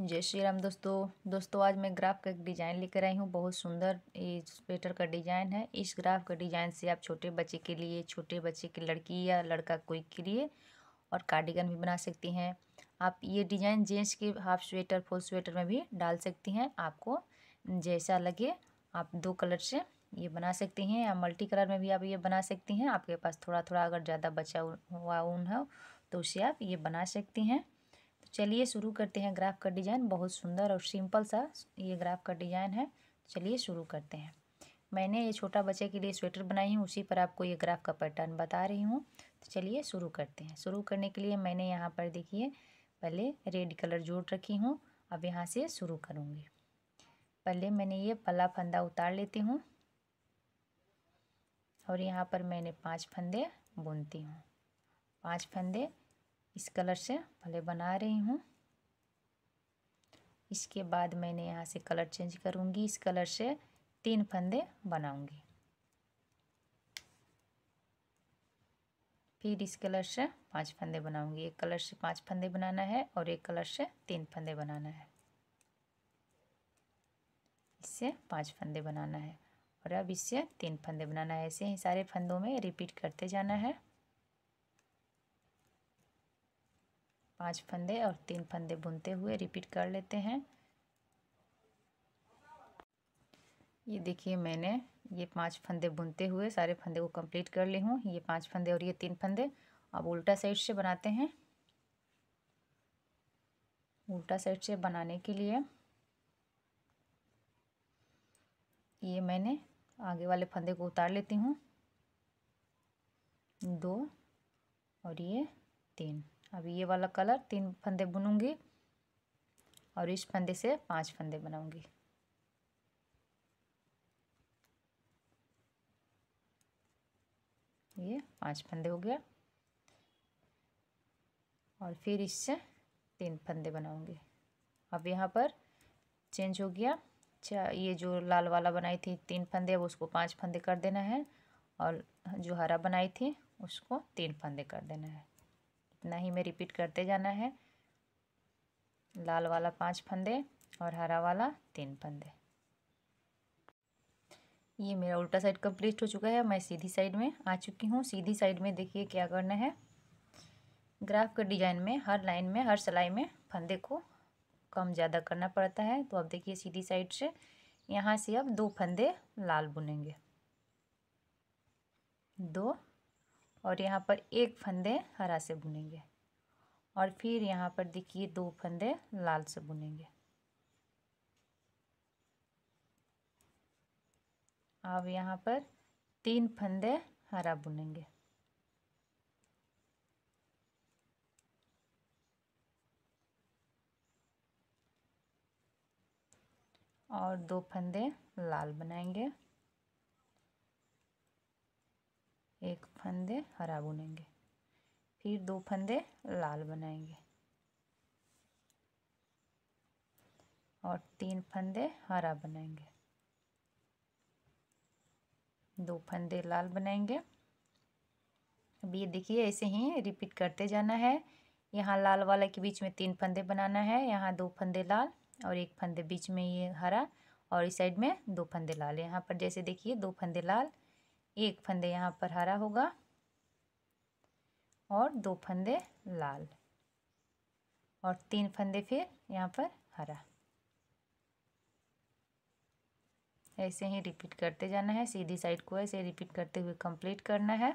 जय श्री राम दोस्तों दोस्तों आज मैं ग्राफ का एक डिज़ाइन लेकर आई हूँ बहुत सुंदर इस स्वेटर का डिज़ाइन है इस ग्राफ का डिज़ाइन से आप छोटे बच्चे के लिए छोटे बच्चे की लड़की या लड़का कोई के लिए और कार्डिगन भी बना सकती हैं आप ये डिज़ाइन जेंट्स के हाफ स्वेटर फुल स्वेटर में भी डाल सकती हैं आपको जैसा लगे आप दो कलर से ये बना सकती हैं या मल्टी कलर में भी आप ये बना सकती हैं आपके पास थोड़ा थोड़ा अगर ज़्यादा बचा हुआ ऊन हो तो उसे आप ये बना सकती हैं चलिए शुरू करते हैं ग्राफ का डिज़ाइन बहुत सुंदर और सिंपल सा ये ग्राफ का डिज़ाइन है चलिए शुरू करते हैं मैंने ये छोटा बच्चे के लिए स्वेटर बनाई हूँ उसी पर आपको ये ग्राफ का पैटर्न बता रही हूँ तो चलिए शुरू करते हैं शुरू करने के लिए मैंने यहाँ पर देखिए पहले रेड कलर जोड़ रखी हूँ अब यहाँ से शुरू करूँगी पहले मैंने ये पला फंदा उतार लेती हूँ और यहाँ पर मैंने पाँच फंदे बुनती हूँ पाँच फंदे इस कलर से भले बना रही हूँ इसके बाद मैंने यहाँ से कलर चेंज करूँगी इस कलर से तीन फंदे बनाऊँगी फिर इस कलर से पांच फंदे बनाऊंगी एक कलर से पांच फंदे बनाना है और एक कलर से तीन फंदे बनाना है इससे पांच फंदे बनाना है और अब इससे तीन फंदे बनाना है ऐसे ही सारे फंदों में रिपीट करते जाना है पांच फंदे और तीन फंदे बुनते हुए रिपीट कर लेते हैं ये देखिए मैंने ये पांच फंदे बुनते हुए सारे फंदे को कंप्लीट कर ली हूँ ये पांच फंदे और ये तीन फंदे अब उल्टा साइड से बनाते हैं उल्टा साइड से बनाने के लिए ये मैंने आगे वाले फंदे को उतार लेती हूँ दो और ये तीन अब ये वाला कलर तीन फंदे बुनूंगी और इस फंदे से पांच फंदे बनाऊंगी ये पांच फंदे हो गया और फिर इससे तीन फंदे बनाऊंगी अब यहाँ पर चेंज हो गया ये जो लाल वाला बनाई थी तीन फंदे अब उसको पांच फंदे कर देना है और जो हरा बनाई थी उसको तीन फंदे कर देना है इतना ही में रिपीट करते जाना है लाल वाला पांच फंदे और हरा वाला तीन फंदे ये मेरा उल्टा साइड कंप्लीट हो चुका है मैं सीधी साइड में आ चुकी हूँ सीधी साइड में देखिए क्या करना है ग्राफ के डिजाइन में हर लाइन में हर सिलाई में फंदे को कम ज़्यादा करना पड़ता है तो अब देखिए सीधी साइड से यहाँ से अब दो फंदे लाल बुनेंगे दो और यहाँ पर एक फंदे हरा से बुनेंगे और फिर यहाँ पर देखिए दो फंदे लाल से बुनेंगे अब यहाँ पर तीन फंदे हरा बुनेंगे और दो फंदे लाल बनाएंगे एक फंदे हरा बुनेंगे फिर दो फंदे लाल बनाएंगे और तीन फंदे हरा बनाएंगे दो फंदे लाल बनाएंगे अब ये देखिए ऐसे ही रिपीट करते जाना है यहाँ लाल वाला के बीच में तीन फंदे बनाना है यहाँ दो फंदे लाल और एक फंदे बीच में ये हरा और इस साइड में दो फंदे लाल यहाँ पर जैसे देखिए दो फंदे लाल एक फंदे यहाँ पर हरा होगा और दो फंदे लाल और तीन फंदे फिर यहाँ पर हरा ऐसे ही रिपीट करते जाना है सीधी साइड को ऐसे रिपीट करते हुए कंप्लीट करना है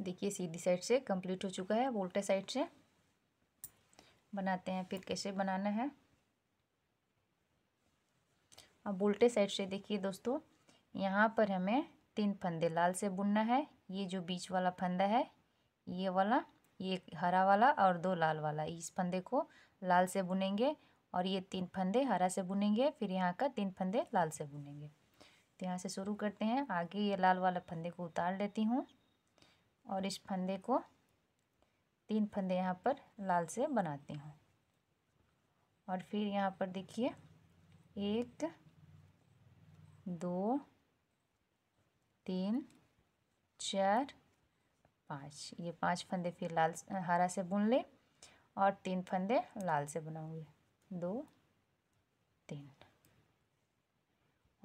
देखिए सीधी साइड से कंप्लीट हो चुका है उल्टे साइड से बनाते हैं फिर कैसे बनाना है अब उल्टे साइड से देखिए दोस्तों यहाँ पर हमें तीन फंदे लाल से बुनना है ये जो बीच वाला फंदा है ये वाला ये हरा वाला और दो लाल वाला इस फंदे को लाल से बुनेंगे और ये तीन फंदे हरा से बुनेंगे फिर यहाँ का तीन फंदे लाल से बुनेंगे तो यहाँ से शुरू करते हैं आगे ये लाल वाले फंदे को उतार लेती हूँ और इस फंदे को तीन फंदे यहाँ पर लाल से बनाती हूँ और फिर यहाँ पर देखिए एक दो तीन चार पाँच ये पांच फंदे फिर लाल हरा से बुन ले और तीन फंदे लाल से बुनाऊंगी दो तीन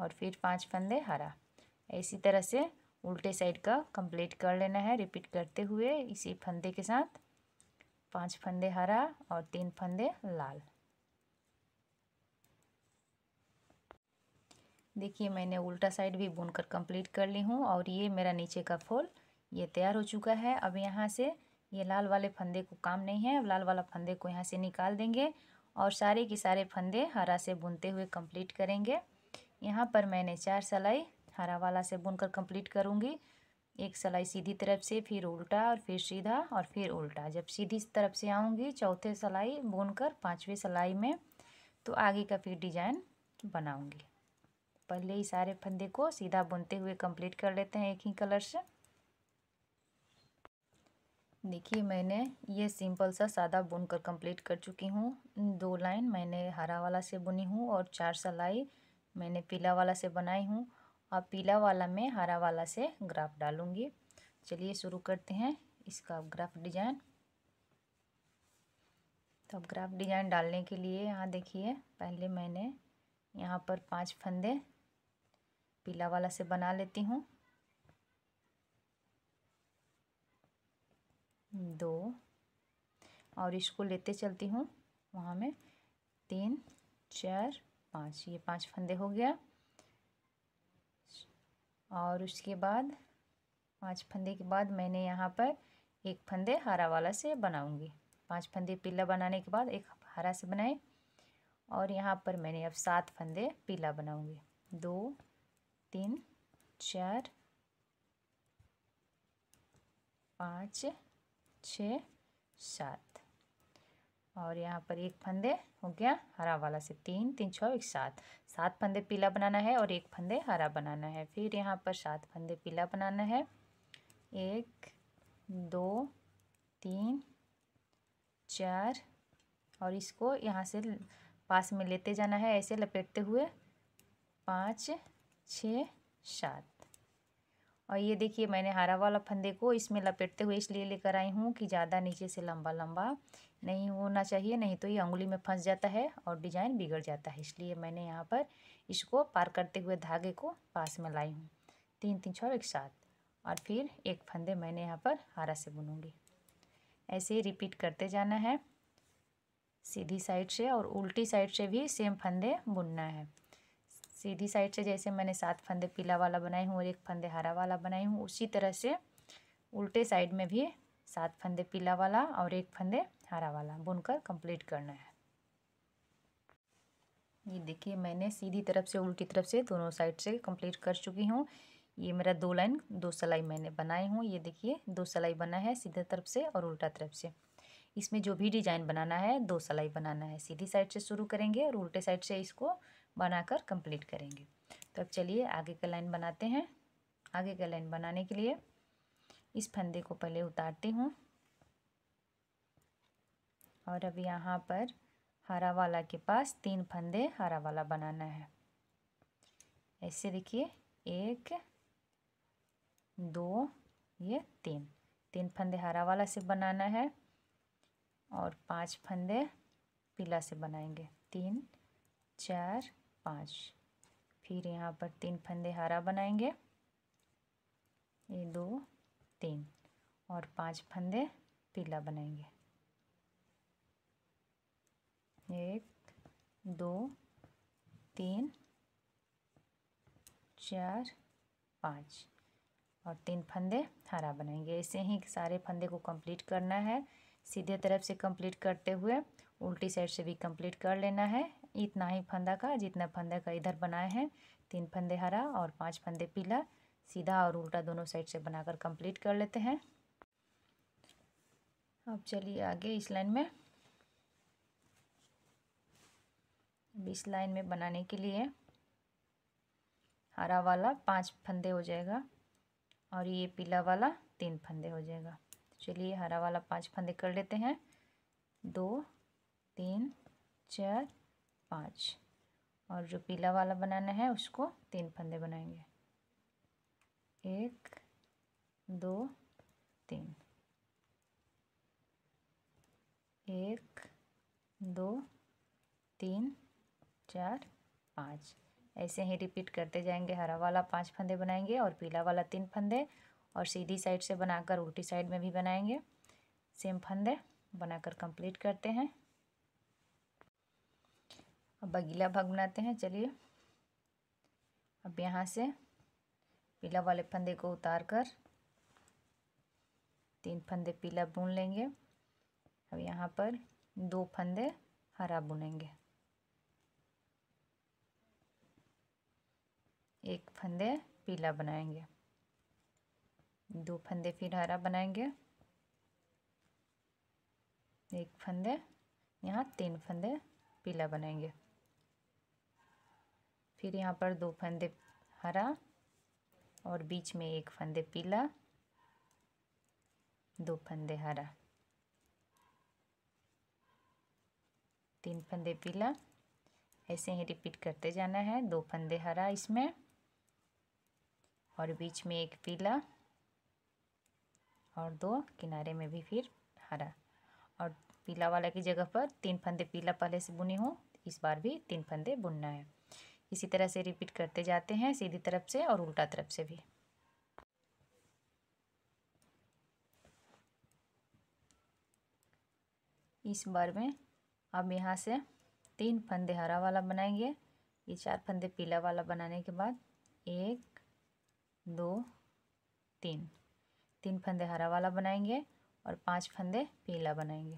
और फिर पांच फंदे हरा इसी तरह से उल्टे साइड का कंप्लीट कर लेना है रिपीट करते हुए इसी फंदे के साथ पांच फंदे हरा और तीन फंदे लाल देखिए मैंने उल्टा साइड भी बुन कर कम्प्लीट कर ली हूँ और ये मेरा नीचे का फूल ये तैयार हो चुका है अब यहाँ से ये लाल वाले फंदे को काम नहीं है अब लाल वाला फंदे को यहाँ से निकाल देंगे और सारे के सारे फंदे हरा से बुनते हुए कंप्लीट करेंगे यहाँ पर मैंने चार सलाई हरा वाला से बुनकर कंप्लीट करूँगी एक सलाई सीधी तरफ से फिर उल्टा और फिर सीधा और फिर उल्टा जब सीधी तरफ से आऊँगी चौथे सलाई बुनकर पाँचवें सलाई में तो आगे का फिर डिजाइन बनाऊँगी पहले ही सारे फंदे को सीधा बुनते हुए कंप्लीट कर लेते हैं एक ही कलर से देखिए मैंने ये सिंपल सा सादा बुन कर कंप्लीट कर चुकी हूँ दो लाइन मैंने हरा वाला से बुनी हूँ और चार सलाई मैंने पीला वाला से बनाई हूँ और पीला वाला में हरा वाला से ग्राफ डालूँगी चलिए शुरू करते हैं इसका ग्राफ डिजाइन तो अब ग्राफ डिजाइन डालने के लिए यहाँ देखिए पहले मैंने यहाँ पर पांच फंदे पीला वाला से बना लेती हूँ दो और इसको लेते चलती हूँ वहाँ में तीन चार पाँच ये पांच फंदे हो गया और उसके बाद पांच फंदे के बाद मैंने यहाँ पर एक फंदे हरा वाला से बनाऊंगी पांच फंदे पीला बनाने के बाद एक हरा से बनाए और यहाँ पर मैंने अब सात फंदे पीला बनाऊंगी दो तीन चार पाँच छ सात और यहाँ पर एक फंदे हो गया हरा वाला से तीन तीन छः एक सात सात फंदे पीला बनाना है और एक फंदे हरा बनाना है फिर यहाँ पर सात फंदे पीला बनाना है एक दो तीन चार और इसको यहाँ से पास में लेते जाना है ऐसे लपेटते हुए पाँच छः सात और ये देखिए मैंने हरा वाला फंदे को इसमें लपेटते हुए इसलिए लेकर आई हूँ कि ज़्यादा नीचे से लंबा लंबा नहीं होना चाहिए नहीं तो ये अंगुली में फंस जाता है और डिजाइन बिगड़ जाता है इसलिए मैंने यहाँ पर इसको पार करते हुए धागे को पास में लाई हूँ तीन तीन छः एक सात और फिर एक फंदे मैंने यहाँ पर हरा से बुनूँगी ऐसे ही रिपीट करते जाना है सीधी साइड से और उल्टी साइड से भी सेम फंदे बुनना है सीधी साइड से जैसे मैंने सात फंदे पीला वाला बनाए हूँ और एक फंदे हरा वाला बनाई हूँ उसी तरह से उल्टे साइड में भी सात फंदे पीला वाला और एक फंदे हरा वाला बुनकर कंप्लीट करना है ये देखिए मैंने सीधी तरफ से उल्टी तरफ से दोनों साइड से कंप्लीट कर चुकी हूँ ये मेरा दो लाइन दो सलाई मैंने बनाए हूँ ये देखिए दो सलाई बना है सीधे तरफ से और उल्टा तरफ से इसमें जो भी डिजाइन बनाना है दो सलाई बनाना है सीधी साइड से शुरू करेंगे और उल्टे साइड से इसको बनाकर कंप्लीट करेंगे तो अब चलिए आगे का लाइन बनाते हैं आगे का लाइन बनाने के लिए इस फंदे को पहले उतारती हूँ और अब यहाँ पर हरा वाला के पास तीन फंदे हरा वाला बनाना है ऐसे देखिए एक दो ये तीन तीन फंदे हरा वाला से बनाना है और पांच फंदे पीला से बनाएंगे तीन चार पाँच फिर यहाँ पर तीन फंदे हरा बनाएंगे ये दो तीन और पांच फंदे पीला बनाएंगे एक दो तीन चार पाँच और तीन फंदे हरा बनाएंगे ऐसे ही सारे फंदे को कंप्लीट करना है सीधे तरफ से कंप्लीट करते हुए उल्टी साइड से भी कंप्लीट कर लेना है इतना ही फंदा का जितना फंदे का इधर बनाए हैं तीन फंदे हरा और पांच फंदे पीला सीधा और उल्टा दोनों साइड से बनाकर कंप्लीट कर लेते हैं अब चलिए आगे इस लाइन में अब इस लाइन में बनाने के लिए हरा वाला पांच फंदे हो जाएगा और ये पीला वाला तीन फंदे हो जाएगा चलिए हरा वाला पांच फंदे कर लेते हैं दो तीन चार पाँच और जो पीला वाला बनाना है उसको तीन फंदे बनाएंगे एक दो तीन एक दो तीन चार पाँच ऐसे ही रिपीट करते जाएंगे हरा वाला पांच फंदे बनाएंगे और पीला वाला तीन फंदे और सीधी साइड से बनाकर उल्टी साइड में भी बनाएंगे सेम फंदे बनाकर कंप्लीट करते हैं अब बगीला भाग बनाते हैं चलिए अब यहाँ से पीला वाले फंदे को उतार कर तीन फंदे पीला बुन लेंगे अब यहाँ पर दो फंदे हरा बुनेंगे एक फंदे पीला बनाएंगे दो फंदे फिर हरा बनाएंगे एक फंदे यहाँ तीन फंदे पीला बनाएंगे फिर यहाँ पर दो फंदे हरा और बीच में एक फंदे पीला दो फंदे हरा तीन फंदे पीला ऐसे ही रिपीट करते जाना है दो फंदे हरा इसमें और बीच में एक पीला और दो किनारे में भी फिर हरा और पीला वाला की जगह पर तीन फंदे पीला पहले से बुने हों इस बार भी तीन फंदे बुनना है इसी तरह से रिपीट करते जाते हैं सीधी तरफ से और उल्टा तरफ से भी इस बार में अब यहाँ से तीन फंदे हरा वाला बनाएंगे ये चार फंदे पीला वाला बनाने के बाद एक दो तीन तीन फंदे हरा वाला बनाएंगे और पांच फंदे पीला बनाएंगे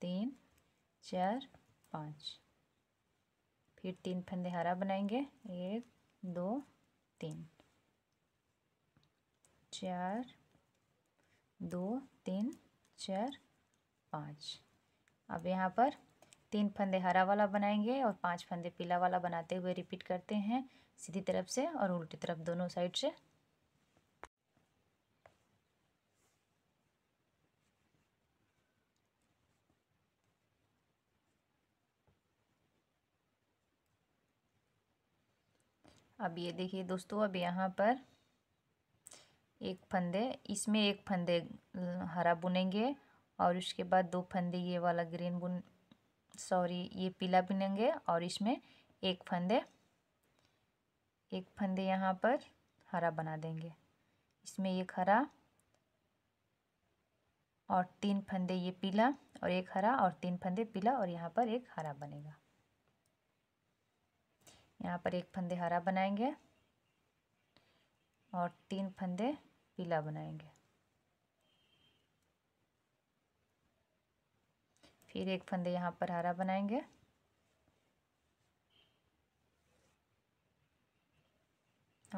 तीन चार पाँच फिर तीन फंदे हरा बनाएंगे एक दो तीन चार दो तीन चार पाँच अब यहाँ पर तीन फंदे हरा वाला बनाएंगे और पांच फंदे पीला वाला बनाते हुए रिपीट करते हैं सीधी तरफ से और उल्टी तरफ दोनों साइड से अब ये देखिए दोस्तों अब यहाँ पर एक फंदे इसमें एक फंदे हरा बुनेंगे और उसके बाद दो फंदे ये वाला ग्रीन बुन सॉरी ये पीला बुनेंगे और इसमें एक फंदे एक फंदे यहाँ पर हरा बना देंगे इसमें एक हरा और तीन फंदे ये पीला और एक हरा और तीन फंदे पीला और यहाँ पर एक हरा बनेगा यहाँ पर एक फंदे हरा बनाएंगे और तीन फंदे पीला बनाएंगे फिर एक फंदे यहाँ पर हरा बनाएंगे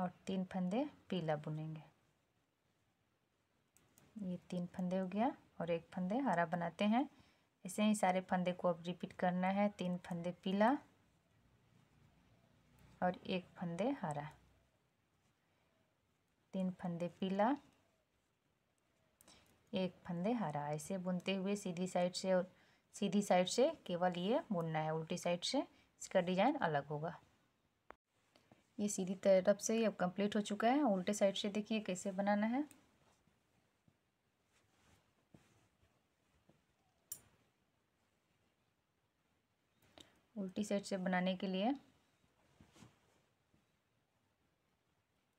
और तीन फंदे पीला बुनेंगे ये तीन फंदे हो गया और एक फंदे हरा बनाते हैं ऐसे ही सारे फंदे को अब रिपीट करना है तीन फंदे पीला और एक फंदे हरा तीन फंदे पीला एक फंदे हरा ऐसे बुनते हुए सीधी साइड से और सीधी साइड से केवल ये बुनना है उल्टी साइड से इसका डिजाइन अलग होगा ये सीधी तरफ से ये अब कंप्लीट हो चुका है उल्टे साइड से देखिए कैसे बनाना है उल्टी साइड से बनाने के लिए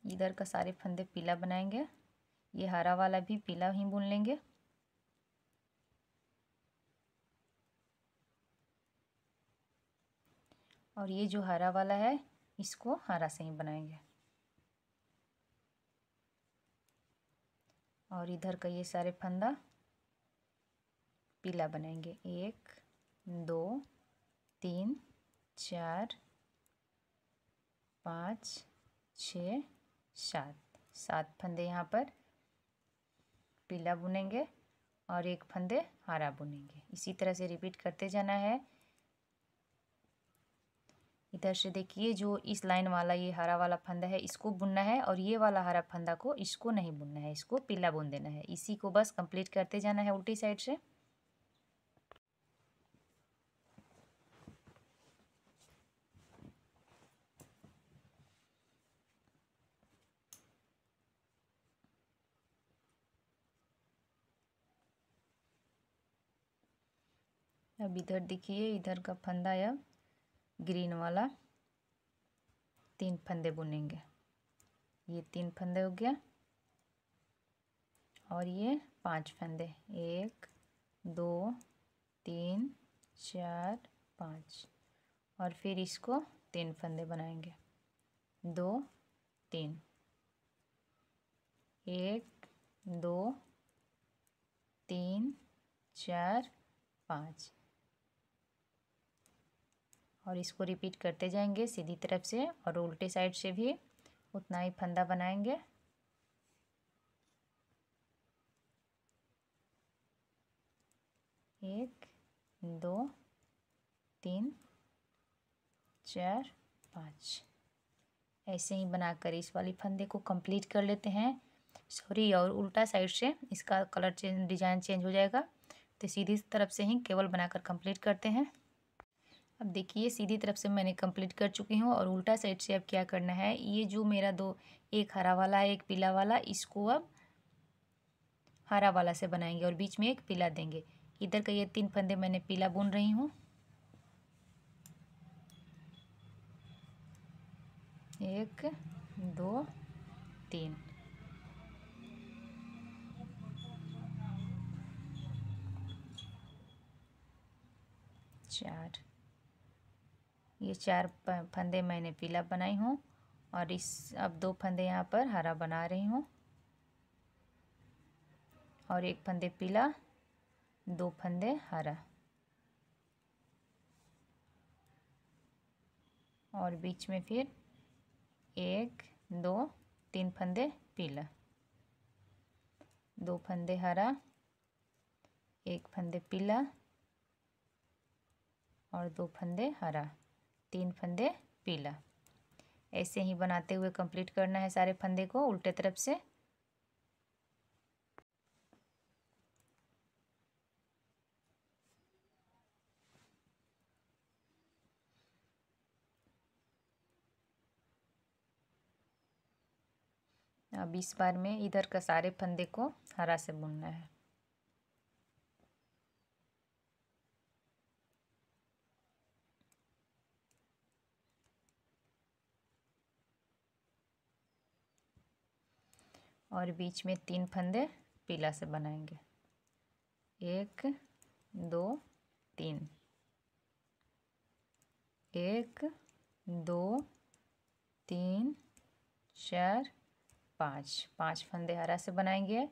इधर का सारे फंदे पीला बनाएंगे ये हरा वाला भी पीला ही बुन लेंगे और ये जो हरा वाला है इसको हरा से ही बनाएंगे और इधर का ये सारे फंदा पीला बनाएंगे एक दो तीन चार पाँच छः सात सात फंदे यहाँ पर पीला बुनेंगे और एक फंदे हरा बुनेंगे इसी तरह से रिपीट करते जाना है इधर से देखिए जो इस लाइन वाला ये हरा वाला फंदा है इसको बुनना है और ये वाला हरा फंदा को इसको नहीं बुनना है इसको पीला बुन देना है इसी को बस कंप्लीट करते जाना है उल्टी साइड से अब इधर देखिए इधर का फंदा या ग्रीन वाला तीन फंदे बुनेंगे ये तीन फंदे हो गया और ये पांच फंदे एक दो तीन चार पाँच और फिर इसको तीन फंदे बनाएंगे दो तीन एक दो तीन चार पाँच और इसको रिपीट करते जाएंगे सीधी तरफ से और उल्टे साइड से भी उतना ही फंदा बनाएंगे एक दो तीन चार पाँच ऐसे ही बनाकर इस वाली फंदे को कंप्लीट कर लेते हैं सॉरी और उल्टा साइड से इसका कलर चेंज डिज़ाइन चेंज हो जाएगा तो सीधी तरफ से ही केवल बनाकर कंप्लीट करते हैं अब देखिए सीधी तरफ से मैंने कंप्लीट कर चुकी हूँ और उल्टा साइड से अब क्या करना है ये जो मेरा दो एक हरा वाला है एक पीला वाला इसको अब हरा वाला से बनाएंगे और बीच में एक पीला देंगे इधर का ये तीन फंदे मैंने पीला बुन रही हूँ एक दो तीन चार ये चार फंदे मैंने पीला बनाई हूँ और इस अब दो फंदे यहाँ पर हरा बना रही हूँ और एक फंदे पीला दो फंदे हरा और बीच में फिर एक दो तीन फंदे पीला दो फंदे हरा एक फंदे पीला और दो फंदे हरा तीन फंदे पीला ऐसे ही बनाते हुए कंप्लीट करना है सारे फंदे को उल्टे तरफ से अब इस बार में इधर का सारे फंदे को हरा से बुनना है और बीच में तीन फंदे पीला से बनाएंगे एक दो तीन एक दो तीन चार पाँच पाँच फंदे हरा से बनाएंगे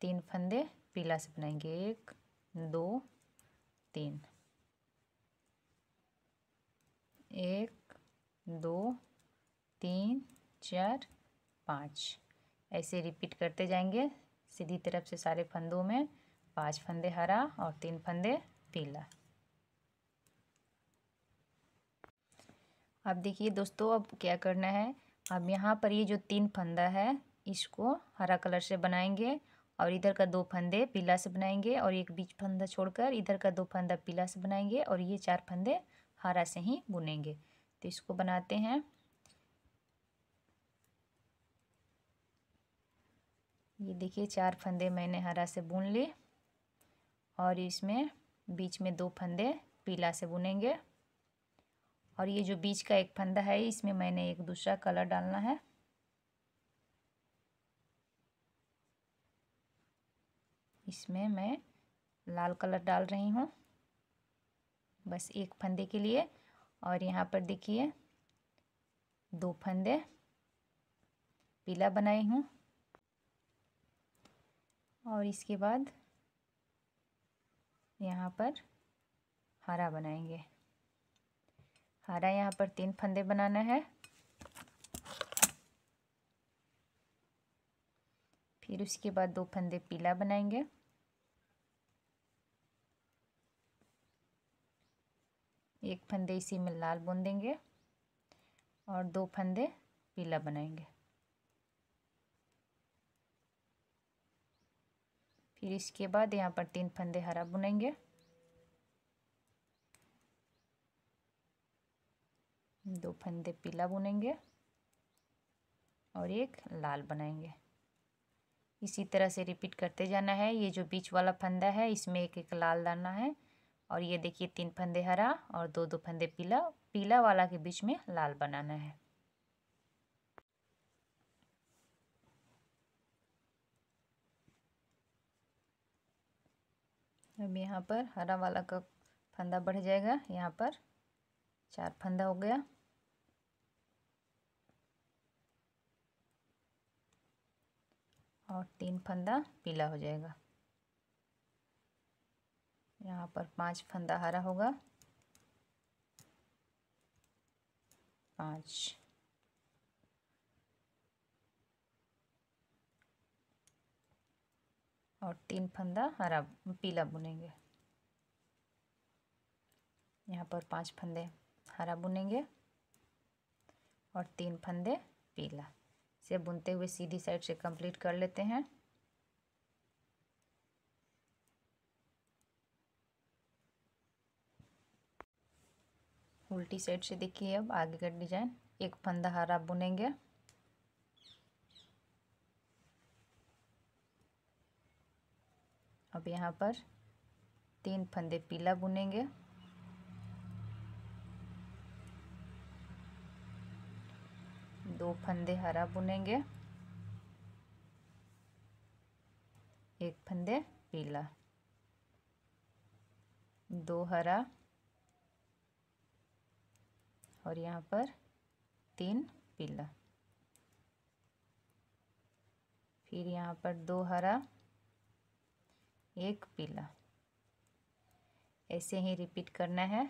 तीन फंदे पीला से बनाएंगे एक दो तीन एक दो तीन चार पाँच ऐसे रिपीट करते जाएंगे सीधी तरफ से सारे फंदों में पांच फंदे हरा और तीन फंदे पीला अब देखिए दोस्तों अब क्या करना है अब यहाँ पर ये जो तीन फंदा है इसको हरा कलर से बनाएंगे और इधर का दो फंदे पीला से बनाएंगे और एक बीच फंदा छोड़कर इधर का दो फंदा पीला से बनाएंगे और ये चार फंदे हरा से ही बुनेंगे तो इसको बनाते हैं ये देखिए चार फंदे मैंने हरा से बुन ली और इसमें बीच में दो फंदे पीला से बुनेंगे और ये जो बीच का एक फंदा है इसमें मैंने एक दूसरा कलर डालना है इसमें मैं लाल कलर डाल रही हूँ बस एक फंदे के लिए और यहाँ पर देखिए दो फंदे पीला बनाई हूँ और इसके बाद यहाँ पर हरा बनाएंगे हरा यहाँ पर तीन फंदे बनाना है फिर उसके बाद दो फंदे पीला बनाएंगे एक फंदे इसी में लाल बुन देंगे और दो फंदे पीला बनाएंगे फिर इसके बाद यहाँ पर तीन फंदे हरा बुनेंगे दो फंदे पीला बुनेंगे और एक लाल बनाएंगे इसी तरह से रिपीट करते जाना है ये जो बीच वाला फंदा है इसमें एक एक लाल डालना है और ये देखिए तीन फंदे हरा और दो दो फंदे पीला पीला वाला के बीच में लाल बनाना है अब यहाँ पर हरा वाला का फंदा बढ़ जाएगा यहाँ पर चार फंदा हो गया और तीन फंदा पीला हो जाएगा यहाँ पर पांच फंदा हरा होगा पाँच और तीन फंदा हरा पीला बुनेंगे यहाँ पर पांच फंदे हरा बुनेंगे और तीन फंदे पीला इसे बुनते हुए सीधी साइड से कंप्लीट कर लेते हैं उल्टी साइड से देखिए अब आगे का डिजाइन एक फंदा हरा बुनेंगे अब यहाँ पर तीन फंदे पीला बुनेंगे दो फंदे हरा बुनेंगे एक फंदे पीला दो हरा और यहाँ पर तीन पीला फिर यहाँ पर दो हरा एक पीला ऐसे ही रिपीट करना है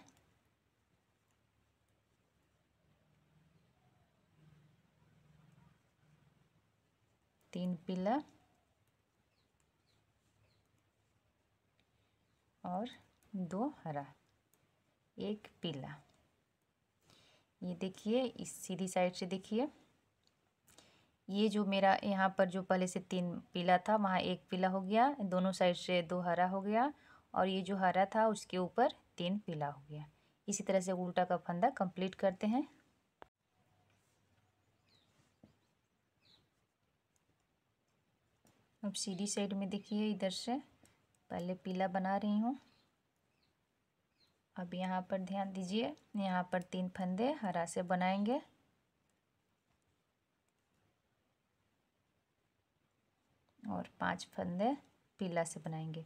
तीन पीला और दो हरा एक पीला ये देखिए इस सीधी साइड से देखिए ये जो मेरा यहाँ पर जो पहले से तीन पीला था वहाँ एक पीला हो गया दोनों साइड से दो हरा हो गया और ये जो हरा था उसके ऊपर तीन पीला हो गया इसी तरह से उल्टा का फंदा कंप्लीट करते हैं अब सीधी साइड में देखिए इधर से पहले पीला बना रही हूँ अब यहाँ पर ध्यान दीजिए यहाँ पर तीन फंदे हरा से बनाएंगे और पांच फंदे पीला से बनाएंगे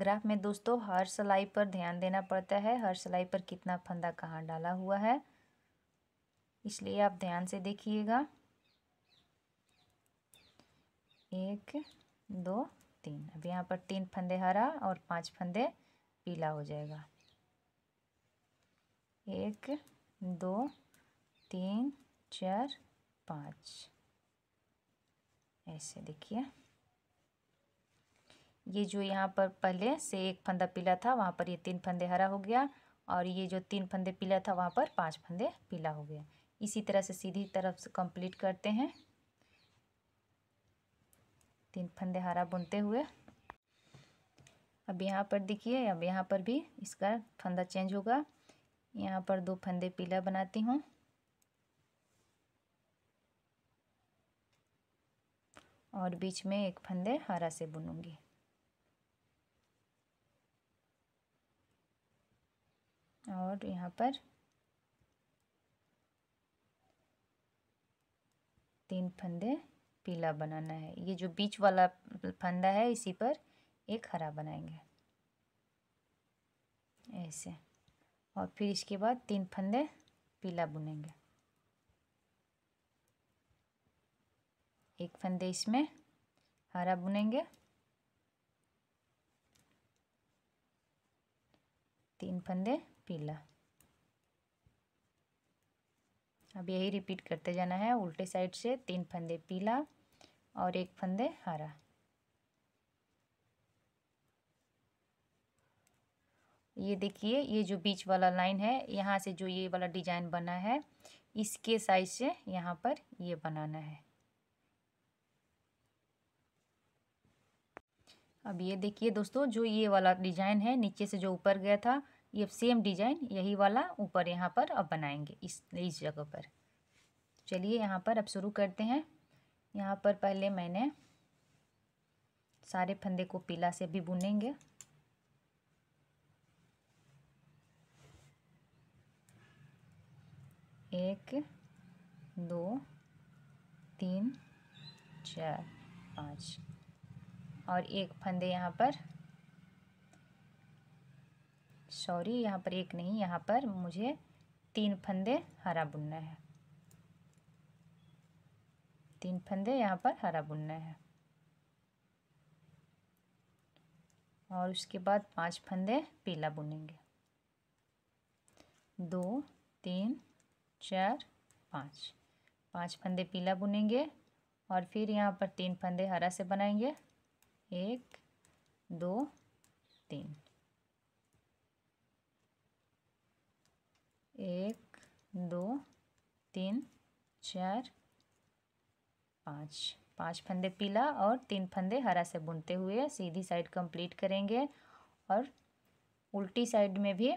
ग्राफ में दोस्तों हर सिलाई पर ध्यान देना पड़ता है हर सिलाई पर कितना फंदा कहाँ डाला हुआ है इसलिए आप ध्यान से देखिएगा एक दो तीन अब यहाँ पर तीन फंदे हरा और पांच फंदे पीला हो जाएगा एक दो तीन चार पाँच ऐसे देखिए ये जो यहाँ पर पहले से एक फंदा पीला था वहाँ पर ये तीन फंदे हरा हो गया और ये जो तीन फंदे पीला था वहाँ पर पांच फंदे पीला हो गया इसी तरह से सीधी तरफ से कंप्लीट करते हैं तीन फंदे हरा बुनते हुए अब यहाँ पर देखिए अब यहाँ पर भी इसका फंदा चेंज होगा यहाँ पर दो फंदे पीला बनाती हूँ और बीच में एक फंदे हरा से बुनूंगी और यहाँ पर तीन फंदे पीला बनाना है ये जो बीच वाला फंदा है इसी पर एक हरा बनाएंगे ऐसे और फिर इसके बाद तीन फंदे पीला बुनेंगे एक फंदे इसमें हरा बुनेंगे तीन फंदे पीला अब यही रिपीट करते जाना है उल्टे साइड से तीन फंदे पीला और एक फंदे हरा ये देखिए ये जो बीच वाला लाइन है यहाँ से जो ये वाला डिजाइन बना है इसके साइज से यहाँ पर ये बनाना है अब ये देखिए दोस्तों जो ये वाला डिजाइन है नीचे से जो ऊपर गया था ये सेम डिजाइन यही वाला ऊपर यहाँ पर अब बनाएंगे इस इस जगह पर चलिए यहाँ पर अब शुरू करते हैं यहाँ पर पहले मैंने सारे फंदे को पीला से भी बुनेंगे एक दो तीन चार पाँच और एक फंदे यहाँ पर सॉरी यहाँ पर एक नहीं यहाँ पर मुझे तीन फंदे हरा बुनना है तीन फंदे यहाँ पर हरा बुनना है और उसके बाद पांच फंदे पीला बुनेंगे दो तीन चार पाँच पांच फंदे पीला बुनेंगे और फिर यहाँ पर तीन फंदे हरा से बनाएंगे एक दो तीन एक दो तीन चार पाँच पाँच फंदे पीला और तीन फंदे हरा से बुनते हुए सीधी साइड कंप्लीट करेंगे और उल्टी साइड में भी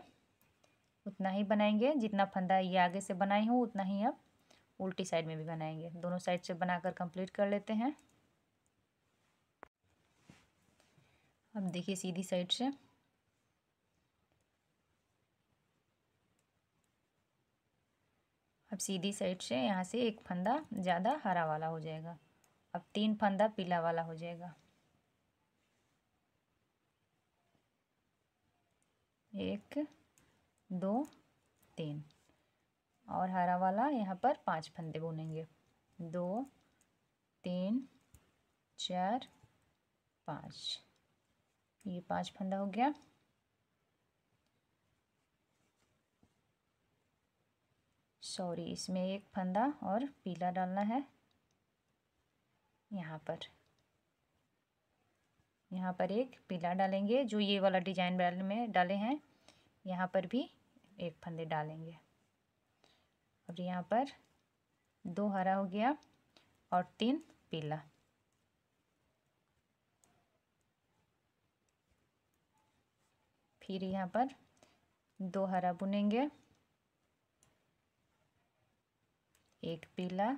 उतना ही बनाएंगे जितना फंदा ये आगे से बनाई हूँ उतना ही अब उल्टी साइड में भी बनाएंगे दोनों साइड से बनाकर कंप्लीट कर लेते हैं अब देखिए सीधी साइड से अब सीधी साइड से यहाँ से एक फंदा ज़्यादा हरा वाला हो जाएगा अब तीन फंदा पीला वाला हो जाएगा एक दो तीन और हरा वाला यहाँ पर पांच फंदे बुनेंगे दो तीन चार पाँच ये पांच फंदा हो गया सॉरी इसमें एक फंदा और पीला डालना है यहाँ पर यहाँ पर एक पीला डालेंगे जो ये वाला डिजाइन बैल में डाले हैं यहाँ पर भी एक फंदे डालेंगे और यहाँ पर दो हरा हो गया और तीन पीला फिर यहाँ पर दो हरा बुनेंगे एक पीला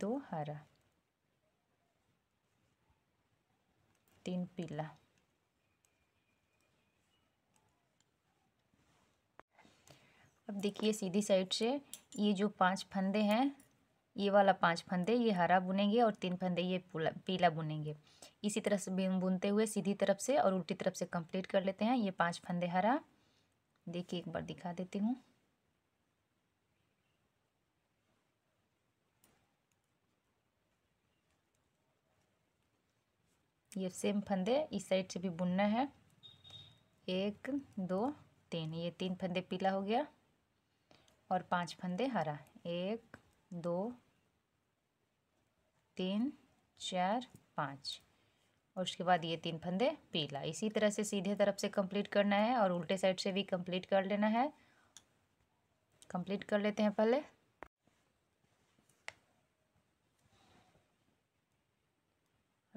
दो हरा तीन पीला अब देखिए सीधी साइड से ये जो पांच फंदे हैं ये वाला पांच फंदे ये हरा बुनेंगे और तीन फंदे ये पीला बुनेंगे इसी तरह से बुनते हुए सीधी तरफ से और उल्टी तरफ से कंप्लीट कर लेते हैं ये पांच फंदे हरा देखिए एक बार दिखा देती हूँ ये सेम फंदे इस साइड से भी बुनना है एक दो तीन ये तीन फंदे पीला हो गया और पांच फंदे हरा एक दो तीन चार पाँच और उसके बाद ये तीन फंदे पीला इसी तरह से सीधे तरफ से कंप्लीट करना है और उल्टे साइड से भी कंप्लीट कर लेना है कंप्लीट कर लेते हैं पहले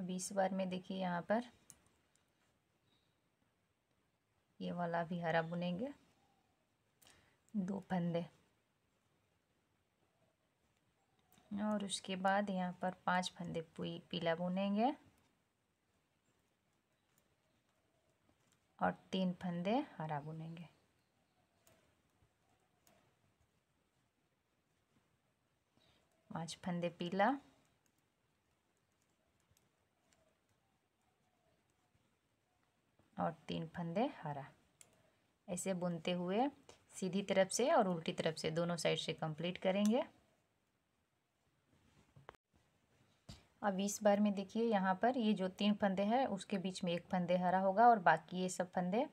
बीस बार में देखिए यहाँ पर ये वाला भी हरा बुनेंगे दो फंदे और उसके बाद यहाँ पर पांच फंदे पीला बुनेंगे और तीन फंदे हरा बुनेंगे पांच फंदे पीला और तीन फंदे हरा ऐसे बुनते हुए सीधी तरफ से और उल्टी तरफ से दोनों साइड से कंप्लीट करेंगे अब इस बार में देखिए यहाँ पर ये जो तीन फंदे हैं उसके बीच में एक फंदे हरा होगा और बाकी ये सब फंदे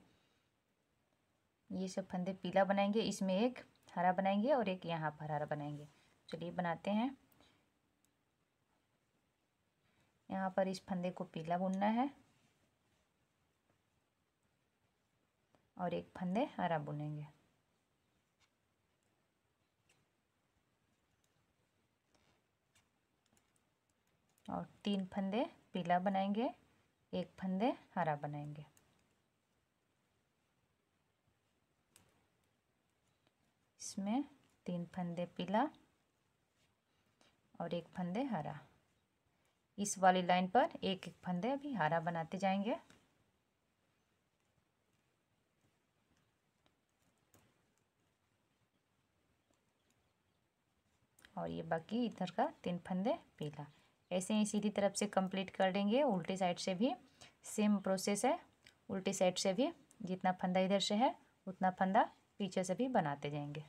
ये सब फंदे पीला बनाएंगे इसमें एक हरा बनाएंगे और एक यहाँ पर हरा बनाएंगे चलिए बनाते हैं यहाँ पर इस फंदे को पीला बुनना है और एक फंदे हरा बुनेंगे और तीन फंदे पीला बनाएंगे एक फंदे हरा बनाएंगे इसमें तीन फंदे पीला और एक फंदे हरा इस वाली लाइन पर एक एक फंदे अभी हरा बनाते जाएंगे और ये बाकी इधर का तीन फंदे पीला ऐसे ही सीधी तरफ से कंप्लीट कर देंगे उल्टी साइड से भी सेम प्रोसेस है उल्टी साइड से भी जितना फंदा इधर से है उतना फंदा पीछे से भी बनाते जाएंगे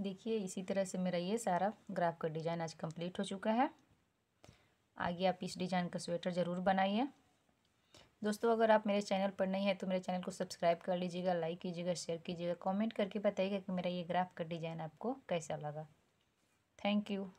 देखिए इसी तरह से मेरा ये सारा ग्राफ का डिज़ाइन आज कंप्लीट हो चुका है आगे आप इस डिज़ाइन का स्वेटर ज़रूर बनाइए दोस्तों अगर आप मेरे चैनल पर नहीं है तो मेरे चैनल को सब्सक्राइब कर लीजिएगा लाइक कीजिएगा शेयर कीजिएगा कमेंट करके बताइएगा कि मेरा ये ग्राफ का डिज़ाइन आपको कैसा लगा Thank you.